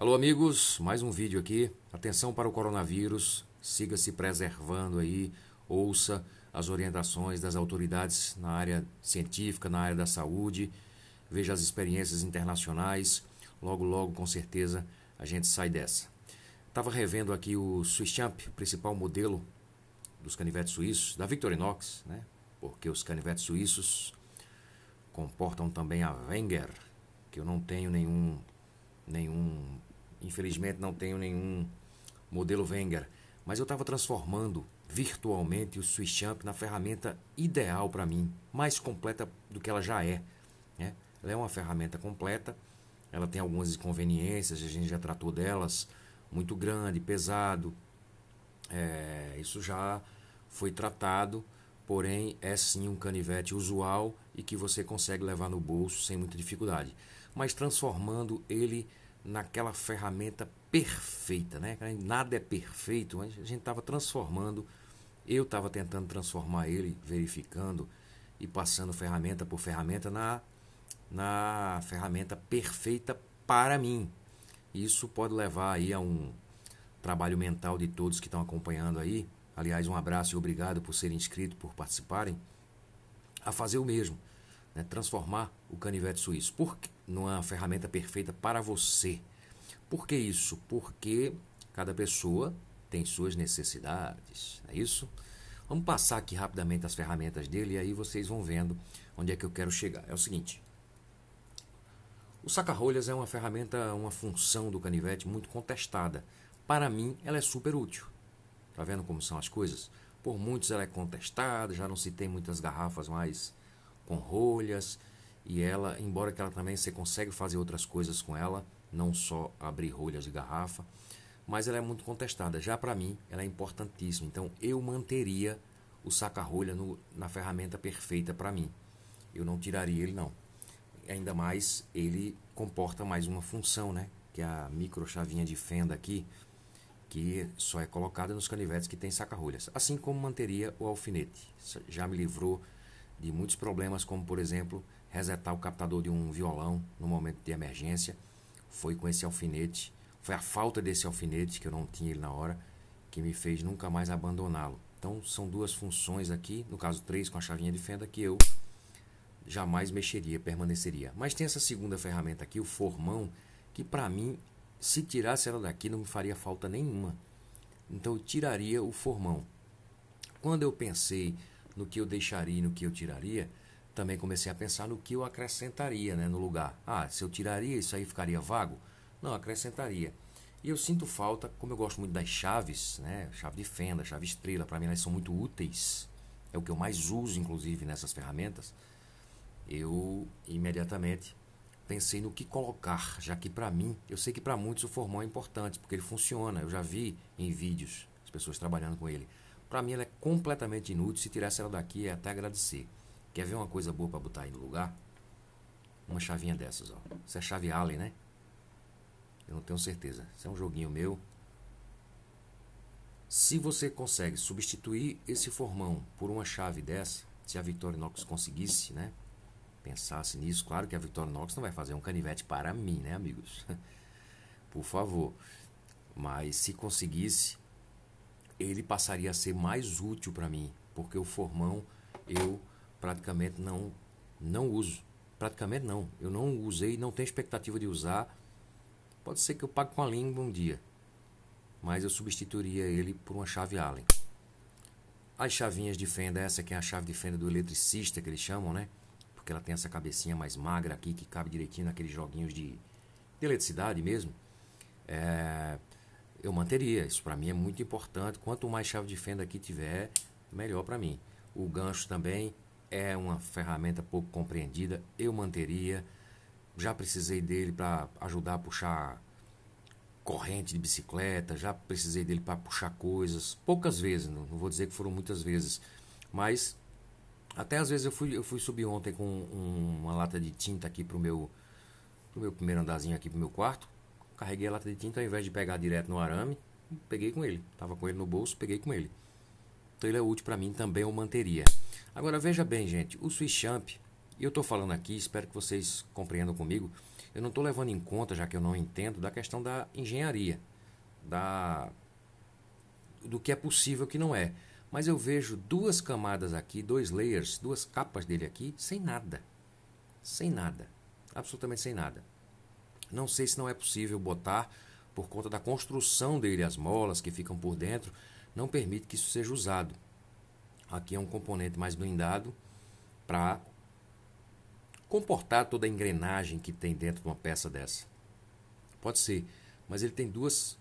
Alô, amigos, mais um vídeo aqui. Atenção para o coronavírus, siga se preservando aí, ouça as orientações das autoridades na área científica, na área da saúde, veja as experiências internacionais. Logo, logo, com certeza, a gente sai dessa. Estava revendo aqui o Swiss Champ, principal modelo dos canivetes suíços, da Victorinox, né? Porque os canivetes suíços comportam também a Wenger, que eu não tenho nenhum nenhum Infelizmente não tenho nenhum modelo Wenger, mas eu estava transformando virtualmente o SwissChamp na ferramenta ideal para mim, mais completa do que ela já é. Né? Ela é uma ferramenta completa, ela tem algumas inconveniências, a gente já tratou delas, muito grande, pesado, é, isso já foi tratado, porém é sim um canivete usual e que você consegue levar no bolso sem muita dificuldade. Mas transformando ele naquela ferramenta perfeita, né? Nada é perfeito, mas a gente estava transformando, eu estava tentando transformar ele, verificando e passando ferramenta por ferramenta na, na ferramenta perfeita para mim. Isso pode levar aí a um trabalho mental de todos que estão acompanhando aí. Aliás, um abraço e obrigado por serem inscritos, por participarem, a fazer o mesmo, né? transformar o canivete suíço. Por quê? numa ferramenta perfeita para você. Por que isso? Porque cada pessoa tem suas necessidades, é isso? Vamos passar aqui rapidamente as ferramentas dele e aí vocês vão vendo onde é que eu quero chegar. É o seguinte: o saca-rolhas é uma ferramenta, uma função do canivete muito contestada. Para mim, ela é super útil. Tá vendo como são as coisas? Por muitos ela é contestada, já não se tem muitas garrafas mais com rolhas, e ela, embora que ela também você consegue fazer outras coisas com ela, não só abrir rolhas de garrafa, mas ela é muito contestada. Já para mim, ela é importantíssima. Então eu manteria o saca-rolha na ferramenta perfeita para mim. Eu não tiraria ele não. Ainda mais ele comporta mais uma função, né? Que é a chavinha de fenda aqui, que só é colocada nos canivetes que tem saca-rolhas, assim como manteria o alfinete. Já me livrou de muitos problemas, como por exemplo, resetar o captador de um violão no momento de emergência. Foi com esse alfinete, foi a falta desse alfinete, que eu não tinha ele na hora, que me fez nunca mais abandoná-lo. Então são duas funções aqui, no caso três com a chavinha de fenda, que eu jamais mexeria, permaneceria. Mas tem essa segunda ferramenta aqui, o formão, que para mim, se tirasse ela daqui, não me faria falta nenhuma. Então eu tiraria o formão. Quando eu pensei no que eu deixaria e no que eu tiraria, também comecei a pensar no que eu acrescentaria né, no lugar. Ah, se eu tiraria isso aí ficaria vago? Não, acrescentaria. E eu sinto falta, como eu gosto muito das chaves, né, chave de fenda, chave estrela, para mim elas são muito úteis. É o que eu mais uso, inclusive, nessas ferramentas. Eu imediatamente pensei no que colocar, já que para mim, eu sei que para muitos o formão é importante, porque ele funciona. Eu já vi em vídeos as pessoas trabalhando com ele. Para mim, ela é completamente inútil. Se tirasse ela daqui, é até agradecer. Quer ver uma coisa boa para botar aí no lugar? Uma chavinha dessas, ó. Isso é chave Allen, né? Eu não tenho certeza. Isso é um joguinho meu. Se você consegue substituir esse formão por uma chave dessa, se a Victorinox conseguisse, né? Pensasse nisso, claro que a Victorinox não vai fazer um canivete para mim, né, amigos? por favor. Mas se conseguisse, ele passaria a ser mais útil para mim, porque o formão eu praticamente não não uso. Praticamente não. Eu não usei, não tenho expectativa de usar. Pode ser que eu pague com a língua um dia. Mas eu substituiria ele por uma chave Allen. As chavinhas de fenda, essa aqui é a chave de fenda do eletricista que eles chamam, né? Porque ela tem essa cabecinha mais magra aqui que cabe direitinho naqueles joguinhos de, de eletricidade mesmo. É, eu manteria. Isso para mim é muito importante. Quanto mais chave de fenda aqui tiver, melhor para mim. O gancho também é uma ferramenta pouco compreendida, eu manteria. Já precisei dele para ajudar a puxar corrente de bicicleta, já precisei dele para puxar coisas, poucas vezes, não, vou dizer que foram muitas vezes, mas até às vezes eu fui, eu fui subir ontem com um, uma lata de tinta aqui para meu, pro meu primeiro andarzinho aqui o meu quarto, carreguei a lata de tinta ao invés de pegar direto no arame, peguei com ele, tava com ele no bolso, peguei com ele. Então ele é útil para mim também, eu manteria. Agora veja bem, gente, o Champ, eu estou falando aqui, espero que vocês compreendam comigo, eu não estou levando em conta, já que eu não entendo, da questão da engenharia, da do que é possível e que não é. Mas eu vejo duas camadas aqui, dois layers, duas capas dele aqui, sem nada. Sem nada. Absolutamente sem nada. Não sei se não é possível botar por conta da construção dele, as molas que ficam por dentro, não permite que isso seja usado. Aqui é um componente mais blindado para comportar toda a engrenagem que tem dentro de uma peça dessa. Pode ser, mas ele tem duas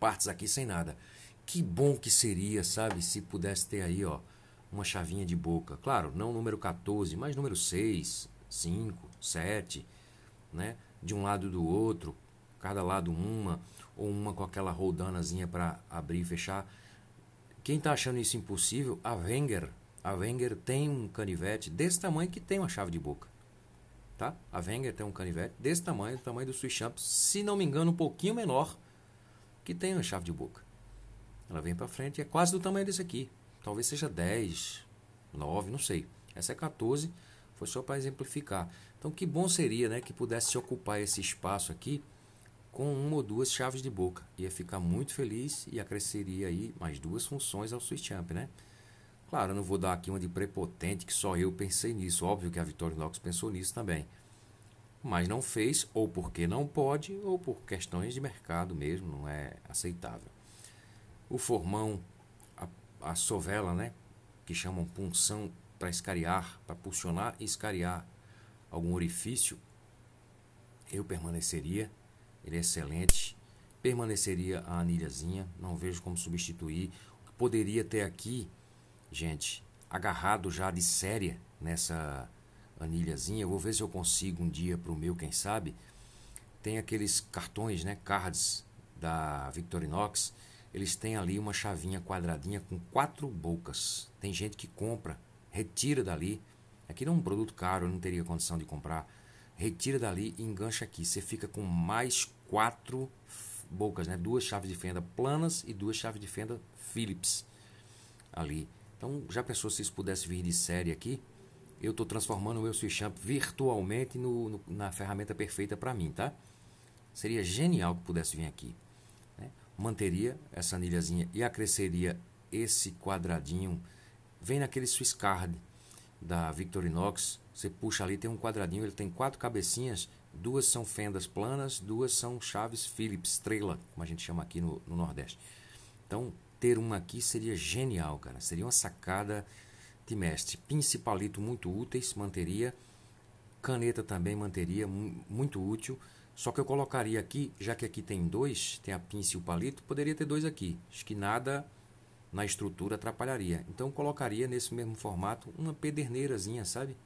partes aqui sem nada. Que bom que seria, sabe, se pudesse ter aí, ó, uma chavinha de boca. Claro, não número 14, mas número 6, 5, 7, né? De um lado do outro, cada lado uma, ou uma com aquela roldanazinha para abrir e fechar. Quem está achando isso impossível, a Wenger, a Wenger tem um canivete desse tamanho que tem uma chave de boca. Tá? A Wenger tem um canivete desse tamanho, do tamanho do Champs, se não me engano, um pouquinho menor, que tem uma chave de boca. Ela vem para frente e é quase do tamanho desse aqui. Talvez seja 10, 9, não sei. Essa é 14, foi só para exemplificar. Então que bom seria, né, que pudesse ocupar esse espaço aqui com uma ou duas chaves de boca. Ia ficar muito feliz e acresceria aí mais duas funções ao switchamp, né? Claro, eu não vou dar aqui uma de prepotente que só eu pensei nisso. Óbvio que a Vitória Locks pensou nisso também. Mas não fez, ou porque não pode, ou por questões de mercado mesmo, não é aceitável. O formão, a, a sovela, né? Que chamam punção para escariar, para pulsionar e escariar algum orifício, eu permaneceria ele é excelente. Permaneceria a anilhazinha, não vejo como substituir. O que poderia ter aqui, gente, agarrado já de séria nessa anilhazinha, eu vou ver se eu consigo um dia para o meu, quem sabe. Tem aqueles cartões, né, cards da Victorinox, eles têm ali uma chavinha quadradinha com quatro bocas. Tem gente que compra, retira dali. Aqui não é um produto caro, eu não teria condição de comprar. Retira dali e engancha aqui. Você fica com mais quatro bocas, né? duas chaves de fenda planas e duas chaves de fenda Phillips ali. Então, já pensou se isso pudesse vir de série aqui? Eu estou transformando o meu switchamp virtualmente no, no, na ferramenta perfeita para mim, tá? Seria genial que pudesse vir aqui. Né? Manteria essa anilhazinha e acresceria esse quadradinho. Vem naquele Swiss Card da Victorinox. Você puxa ali, tem um quadradinho, ele tem quatro cabecinhas Duas são fendas planas, duas são chaves Phillips, estrela, como a gente chama aqui no, no Nordeste. Então, ter uma aqui seria genial, cara. Seria uma sacada de mestre. Pins e palito muito úteis, manteria. Caneta também manteria, muito útil. Só que eu colocaria aqui, já que aqui tem dois, tem a pinça e o palito, poderia ter dois aqui. Acho que nada na estrutura atrapalharia. Então colocaria nesse mesmo formato uma pederneirazinha, sabe?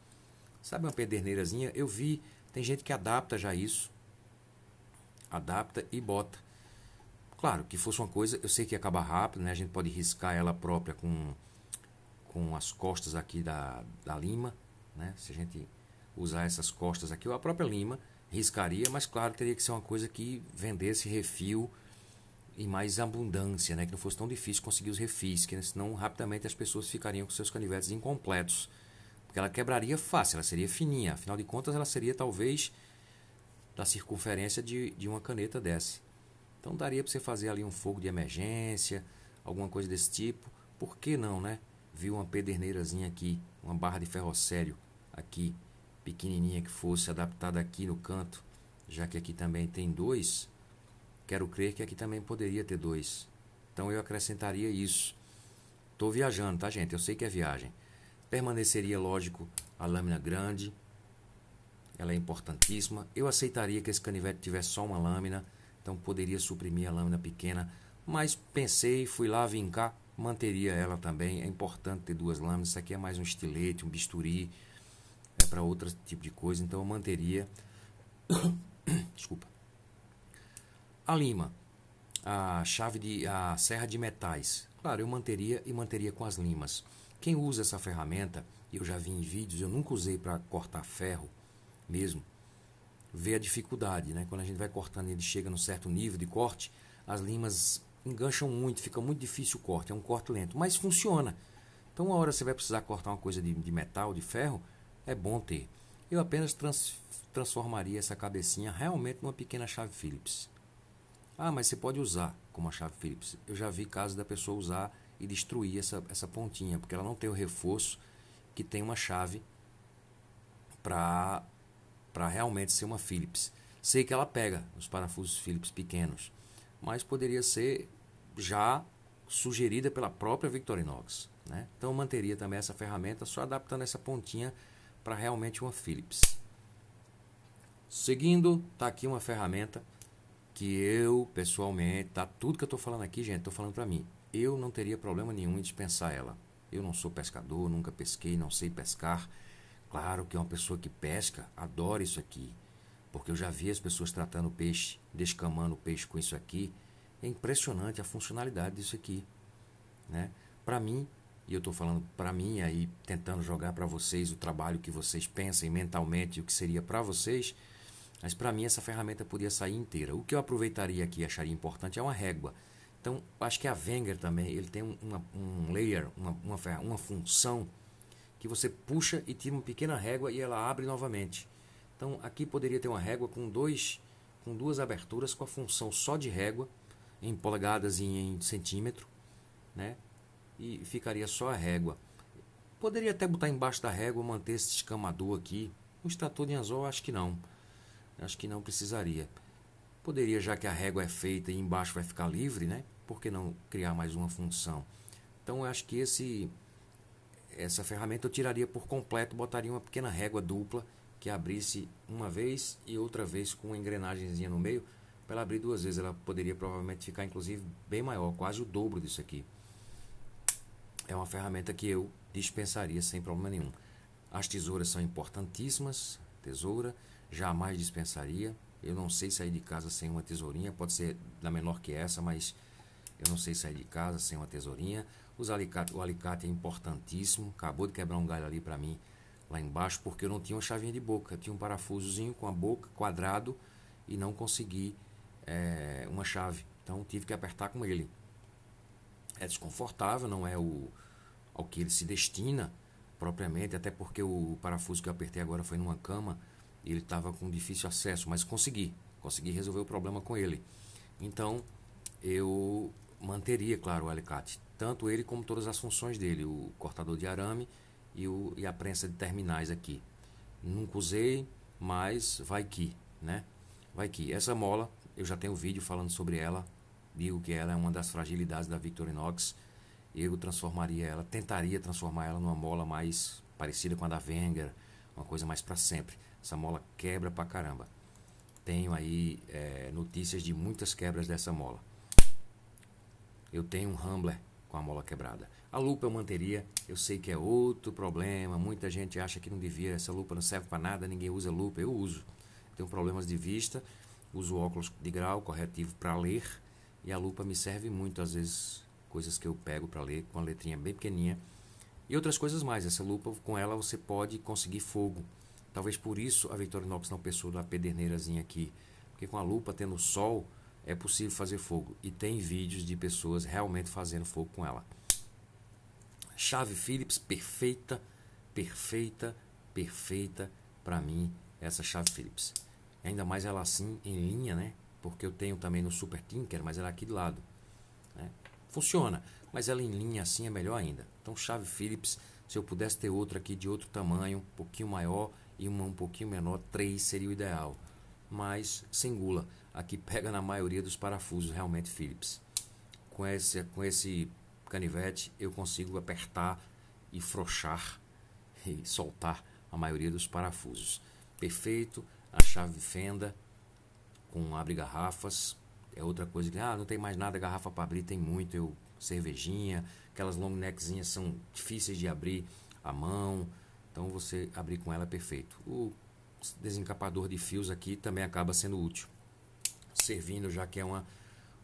Sabe uma pederneirazinha? Eu vi tem gente que adapta já isso, adapta e bota. Claro, que fosse uma coisa, eu sei que acaba rápido, né? A gente pode riscar ela própria com, com as costas aqui da, da lima, né? Se a gente usar essas costas aqui, ou a própria lima riscaria, mas claro, teria que ser uma coisa que vendesse refil e mais abundância, né? Que não fosse tão difícil conseguir os refis, que senão rapidamente as pessoas ficariam com seus canivetes incompletos. Porque ela quebraria fácil, ela seria fininha. Afinal de contas, ela seria talvez da circunferência de, de uma caneta dessa. Então daria para você fazer ali um fogo de emergência, alguma coisa desse tipo. Por que não, né? Viu uma pederneirazinha aqui, uma barra de ferrocélio aqui, pequenininha que fosse adaptada aqui no canto, já que aqui também tem dois. Quero crer que aqui também poderia ter dois. Então eu acrescentaria isso. Estou viajando, tá, gente? Eu sei que é viagem. Permaneceria, lógico, a lâmina grande, ela é importantíssima. Eu aceitaria que esse canivete tivesse só uma lâmina, então poderia suprimir a lâmina pequena, mas pensei, fui lá vincar, manteria ela também. É importante ter duas lâminas, isso aqui é mais um estilete, um bisturi, é para outro tipo de coisa, então eu manteria. Desculpa. A lima, a chave de a serra de metais. Claro, eu manteria e manteria com as limas. Quem usa essa ferramenta, eu já vi em vídeos, eu nunca usei para cortar ferro mesmo, vê a dificuldade, né? Quando a gente vai cortando ele chega num certo nível de corte, as limas engancham muito, fica muito difícil o corte, é um corte lento, mas funciona. Então, uma hora você vai precisar cortar uma coisa de, de metal, de ferro, é bom ter. Eu apenas trans, transformaria essa cabecinha realmente numa pequena chave Phillips. Ah, mas você pode usar como a chave Phillips. Eu já vi casos da pessoa usar e destruir essa, essa pontinha, porque ela não tem o reforço que tem uma chave para realmente ser uma Phillips. Sei que ela pega os parafusos Phillips pequenos, mas poderia ser já sugerida pela própria Victorinox. Né? Então manteria também essa ferramenta só adaptando essa pontinha para realmente uma Phillips. Seguindo, tá aqui uma ferramenta que eu pessoalmente, tá tudo que eu estou falando aqui, gente, estou falando para mim eu não teria problema nenhum em dispensar ela. Eu não sou pescador, nunca pesquei, não sei pescar. Claro que é uma pessoa que pesca, adora isso aqui, porque eu já vi as pessoas tratando peixe, descamando peixe com isso aqui. É impressionante a funcionalidade disso aqui, né? Para mim, e eu estou falando para mim aí, tentando jogar para vocês o trabalho que vocês pensem mentalmente, o que seria para vocês, mas para mim essa ferramenta podia sair inteira. O que eu aproveitaria aqui e acharia importante é uma régua. Então, acho que a Wenger também, ele tem uma, um layer, uma, uma, uma função que você puxa e tira uma pequena régua e ela abre novamente. Então, aqui poderia ter uma régua com dois com duas aberturas com a função só de régua em polegadas e em centímetro, né? E ficaria só a régua. Poderia até botar embaixo da régua manter esse escamador aqui. O extrator de anzol acho que não. Acho que não precisaria. Poderia, já que a régua é feita e embaixo vai ficar livre, né? Por que não criar mais uma função? Então eu acho que esse essa ferramenta eu tiraria por completo, botaria uma pequena régua dupla que abrisse uma vez e outra vez com uma engrenagemzinha no meio. Para ela abrir duas vezes, ela poderia provavelmente ficar inclusive bem maior, quase o dobro disso aqui. É uma ferramenta que eu dispensaria sem problema nenhum. As tesouras são importantíssimas, tesoura, jamais dispensaria. Eu não sei sair de casa sem uma tesourinha, pode ser da menor que essa, mas eu não sei sair de casa sem uma tesourinha. Os alicate, o alicate é importantíssimo, acabou de quebrar um galho ali para mim lá embaixo porque eu não tinha uma chavinha de boca, eu tinha um parafusozinho com a boca quadrado e não consegui é, uma chave, então tive que apertar com ele. É desconfortável, não é o ao que ele se destina propriamente, até porque o parafuso que eu apertei agora foi numa cama ele estava com difícil acesso, mas consegui, consegui resolver o problema com ele. Então, eu manteria, claro, o alicate, tanto ele como todas as funções dele, o cortador de arame e, o, e a prensa de terminais aqui. Nunca usei, mas vai que, né? Vai que. Essa mola, eu já tenho um vídeo falando sobre ela, digo que ela é uma das fragilidades da Victorinox. Eu transformaria ela, tentaria transformar ela numa mola mais parecida com a da Wenger, uma coisa mais para sempre. Essa mola quebra pra caramba. Tenho aí é, notícias de muitas quebras dessa mola. Eu tenho um Rambler com a mola quebrada. A lupa eu manteria, eu sei que é outro problema. Muita gente acha que não devia, essa lupa não serve para nada, ninguém usa lupa. Eu uso. Tenho problemas de vista, uso óculos de grau corretivo para ler e a lupa me serve muito às vezes coisas que eu pego para ler com a letrinha bem pequenininha e outras coisas mais. Essa lupa com ela você pode conseguir fogo. Talvez por isso a Victorinox não pensou na pederneirazinha aqui, porque com a lupa tendo sol é possível fazer fogo e tem vídeos de pessoas realmente fazendo fogo com ela. Chave Phillips perfeita, perfeita, perfeita para mim essa chave Phillips. Ainda mais ela assim em linha, né? Porque eu tenho também no Super Tinker, mas ela é aqui de lado. Né? Funciona, mas ela em linha assim é melhor ainda. Então chave Phillips, se eu pudesse ter outra aqui de outro tamanho, um pouquinho maior, e uma um pouquinho menor, 3 seria o ideal. Mas sem gula, aqui pega na maioria dos parafusos, realmente Philips. Com esse, com esse canivete eu consigo apertar e frouxar e soltar a maioria dos parafusos. Perfeito, a chave fenda com abre garrafas é outra coisa que ah, não tem mais nada garrafa para abrir, tem muito, eu cervejinha, aquelas long neckzinhas são difíceis de abrir à mão, então você abrir com ela é perfeito. O desencapador de fios aqui também acaba sendo útil, servindo já que é uma,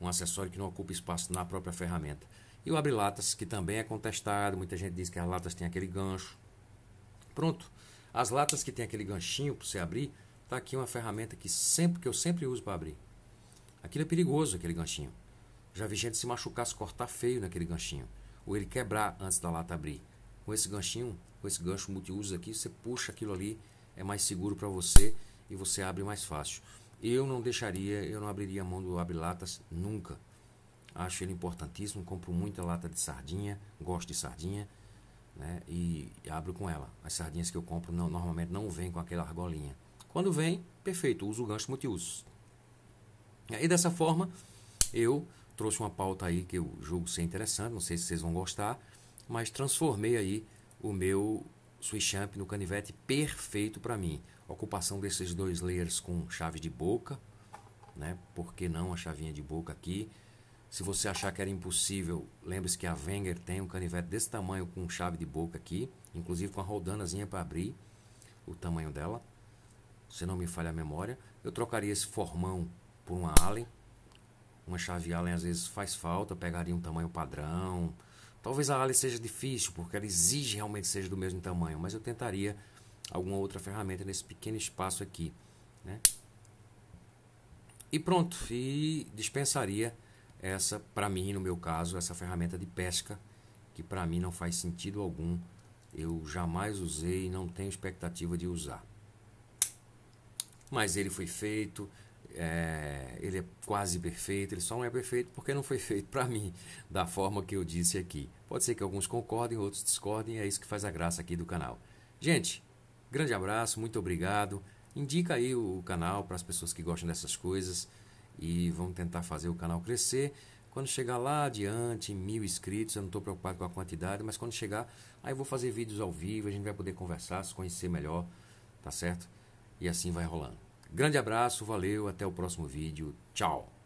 um acessório que não ocupa espaço na própria ferramenta. E o abre-latas, que também é contestado, muita gente diz que as latas têm aquele gancho. Pronto, as latas que tem aquele ganchinho para você abrir, está aqui uma ferramenta que sempre que eu sempre uso para abrir. Aquilo é perigoso, aquele ganchinho. Já vi gente se machucar, se cortar feio naquele ganchinho. Ou ele quebrar antes da lata abrir. Com esse ganchinho, com esse gancho multiuso aqui, você puxa aquilo ali, é mais seguro para você e você abre mais fácil. Eu não deixaria, eu não abriria a mão do abre-latas nunca. Acho ele importantíssimo, compro muita lata de sardinha, gosto de sardinha, né? E abro com ela. As sardinhas que eu compro não, normalmente não vêm com aquela argolinha. Quando vem, perfeito, uso o gancho multiuso. E dessa forma, eu trouxe uma pauta aí que eu julgo ser interessante, não sei se vocês vão gostar, mas transformei aí o meu switch no canivete perfeito para mim. Ocupação desses dois layers com chave de boca, né? Por que não a chavinha de boca aqui? Se você achar que era impossível, lembre-se que a Wenger tem um canivete desse tamanho com chave de boca aqui, inclusive com a rodanazinha para abrir o tamanho dela. Se não me falha a memória, eu trocaria esse formão por uma Allen. Uma chave Allen às vezes faz falta, pegaria um tamanho padrão, Talvez a Alice seja difícil, porque ela exige realmente que seja do mesmo tamanho, mas eu tentaria alguma outra ferramenta nesse pequeno espaço aqui. Né? E pronto, e dispensaria essa, para mim, no meu caso, essa ferramenta de pesca, que para mim não faz sentido algum, eu jamais usei e não tenho expectativa de usar. Mas ele foi feito, é, ele é quase perfeito, ele só não é perfeito porque não foi feito para mim, da forma que eu disse aqui. Pode ser que alguns concordem, outros discordem, é isso que faz a graça aqui do canal. Gente, grande abraço, muito obrigado. Indica aí o canal para as pessoas que gostam dessas coisas e vamos tentar fazer o canal crescer. Quando chegar lá adiante, mil inscritos, eu não estou preocupado com a quantidade, mas quando chegar, aí eu vou fazer vídeos ao vivo, a gente vai poder conversar, se conhecer melhor, tá certo? E assim vai rolando. Grande abraço, valeu, até o próximo vídeo. Tchau!